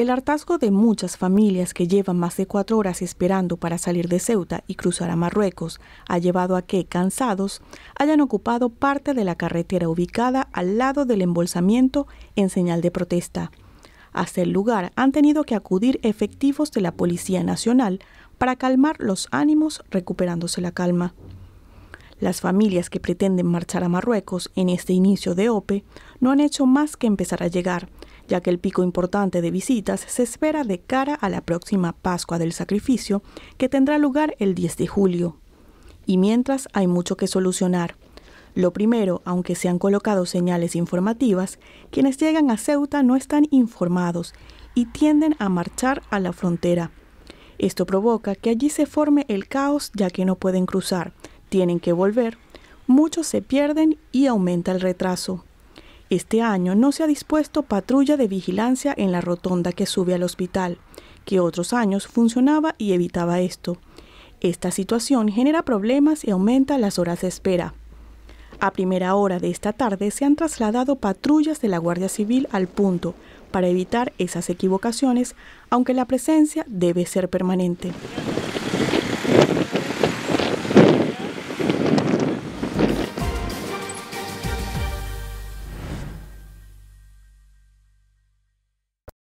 El hartazgo de muchas familias que llevan más de cuatro horas esperando para salir de Ceuta y cruzar a Marruecos ha llevado a que, cansados, hayan ocupado parte de la carretera ubicada al lado del embolsamiento en señal de protesta. Hasta el lugar han tenido que acudir efectivos de la Policía Nacional para calmar los ánimos recuperándose la calma. Las familias que pretenden marchar a Marruecos en este inicio de OPE no han hecho más que empezar a llegar, ya que el pico importante de visitas se espera de cara a la próxima Pascua del Sacrificio, que tendrá lugar el 10 de julio. Y mientras hay mucho que solucionar. Lo primero, aunque se han colocado señales informativas, quienes llegan a Ceuta no están informados y tienden a marchar a la frontera. Esto provoca que allí se forme el caos ya que no pueden cruzar, tienen que volver, muchos se pierden y aumenta el retraso. Este año no se ha dispuesto patrulla de vigilancia en la rotonda que sube al hospital, que otros años funcionaba y evitaba esto. Esta situación genera problemas y aumenta las horas de espera. A primera hora de esta tarde se han trasladado patrullas de la Guardia Civil al punto para evitar esas equivocaciones, aunque la presencia debe ser permanente.